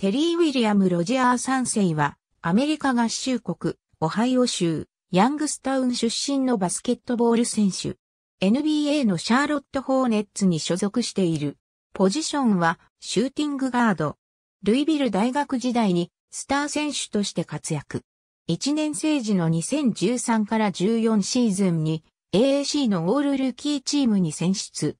テリー・ウィリアム・ロジャー3世は、アメリカ合衆国、オハイオ州、ヤングスタウン出身のバスケットボール選手。NBA のシャーロット・ホーネッツに所属している。ポジションは、シューティングガード。ルイビル大学時代に、スター選手として活躍。1年生時の2013から14シーズンに、AAC のオールルーキーチームに選出。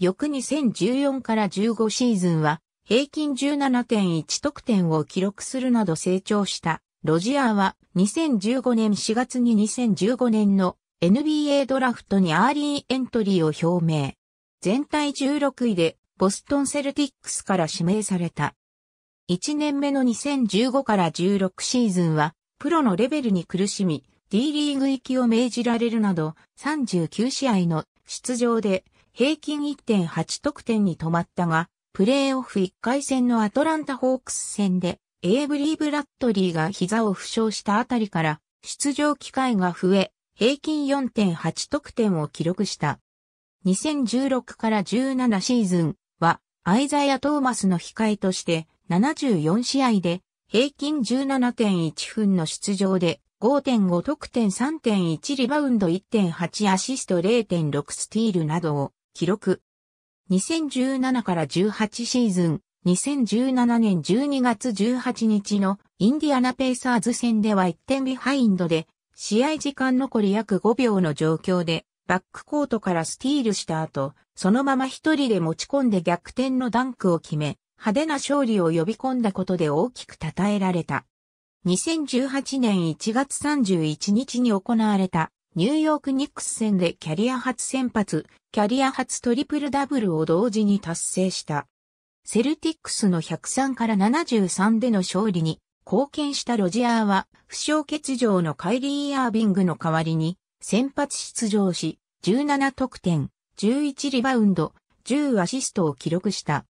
翌2014から15シーズンは、平均17.1得点を記録するなど成長したロジアーは2015年4月に2015年の NBA ドラフトにアーリーエントリーを表明。全体16位でボストンセルティックスから指名された。1年目の2015から16シーズンはプロのレベルに苦しみ D リーグ行きを命じられるなど39試合の出場で平均1.8得点に止まったがプレーオフ1回戦のアトランタホークス戦で、エイブリー・ブラッドリーが膝を負傷したあたりから、出場機会が増え、平均4.8得点を記録した。2016から17シーズンは、アイザイア・トーマスの控えとして、74試合で、平均17.1分の出場で、5.5得点3.1リバウンド1.8アシスト0.6スティールなどを記録。2017から18シーズン、2017年12月18日のインディアナペイサーズ戦では1点ビハインドで、試合時間残り約5秒の状況で、バックコートからスティールした後、そのまま一人で持ち込んで逆転のダンクを決め、派手な勝利を呼び込んだことで大きく称えられた。2018年1月31日に行われたニューヨークニックス戦でキャリア初先発、キャリア初トリプルダブルを同時に達成した。セルティックスの103から73での勝利に貢献したロジアーは、負傷欠場のカイリー・アービングの代わりに、先発出場し、17得点、11リバウンド、10アシストを記録した。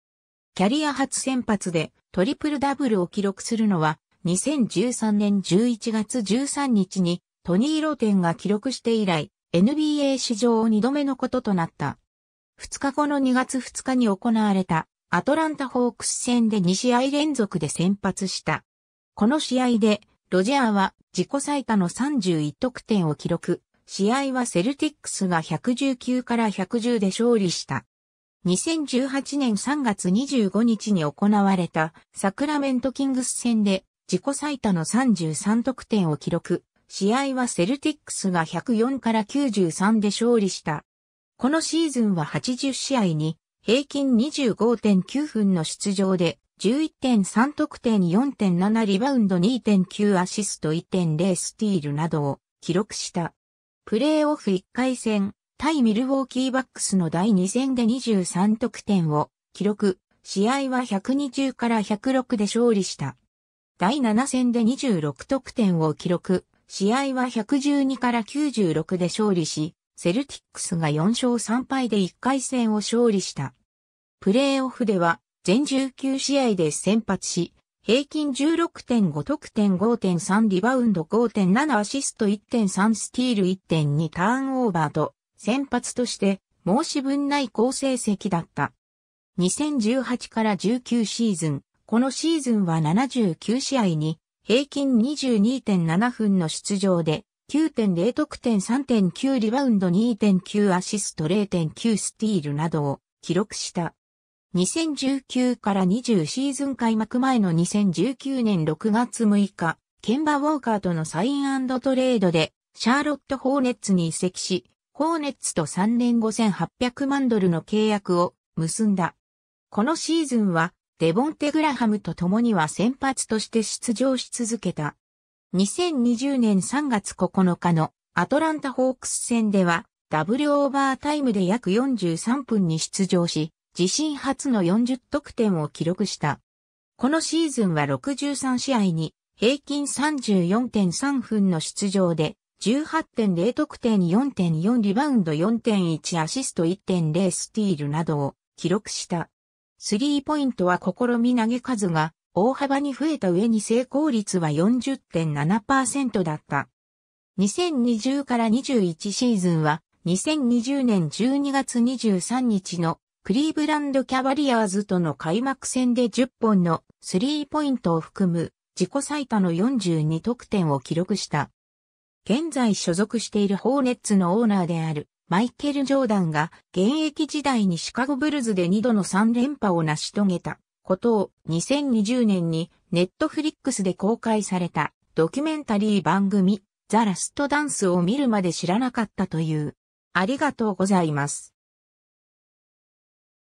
キャリア初先発でトリプルダブルを記録するのは、2013年11月13日にトニー・ロテンが記録して以来、NBA 史上2度目のこととなった。2日後の2月2日に行われたアトランタホークス戦で2試合連続で先発した。この試合でロジャーは自己最多の31得点を記録。試合はセルティックスが119から110で勝利した。2018年3月25日に行われたサクラメントキングス戦で自己最多の33得点を記録。試合はセルティックスが104から93で勝利した。このシーズンは80試合に平均25.9分の出場で11.3得点4.7リバウンド2.9アシスト1.0スティールなどを記録した。プレーオフ1回戦、対ミルウォーキーバックスの第2戦で23得点を記録、試合は120から106で勝利した。第7戦で26得点を記録、試合は112から96で勝利し、セルティックスが4勝3敗で1回戦を勝利した。プレーオフでは全19試合で先発し、平均16.5得点5.3リバウンド5.7アシスト1.3スティール1.2ターンオーバーと、先発として申し分ない好成績だった。2018から19シーズン、このシーズンは79試合に平均22.7分の出場で、9.0得点3.9リバウンド2.9アシスト0.9スティールなどを記録した。2019から20シーズン開幕前の2019年6月6日、ケンバ・ウォーカーとのサイントレードで、シャーロット・ホーネッツに移籍し、ホーネッツと3年5800万ドルの契約を結んだ。このシーズンはデボンテ・グラハムと共には先発として出場し続けた。2020年3月9日のアトランタ・ホークス戦では、ダブルオーバータイムで約43分に出場し、自身初の40得点を記録した。このシーズンは63試合に平均34.3分の出場で、18.0得点4.4リバウンド4.1アシスト1.0スティールなどを記録した。スリーポイントは試み投げ数が大幅に増えた上に成功率は40.7%だった。2020から21シーズンは2020年12月23日のクリーブランドキャバリアーズとの開幕戦で10本のスリーポイントを含む自己最多の42得点を記録した。現在所属しているホーネッツのオーナーであるマイケル・ジョーダンが現役時代にシカゴブルズで2度の3連覇を成し遂げたことを2020年にネットフリックスで公開されたドキュメンタリー番組ザ・ラストダンスを見るまで知らなかったという。ありがとうございます。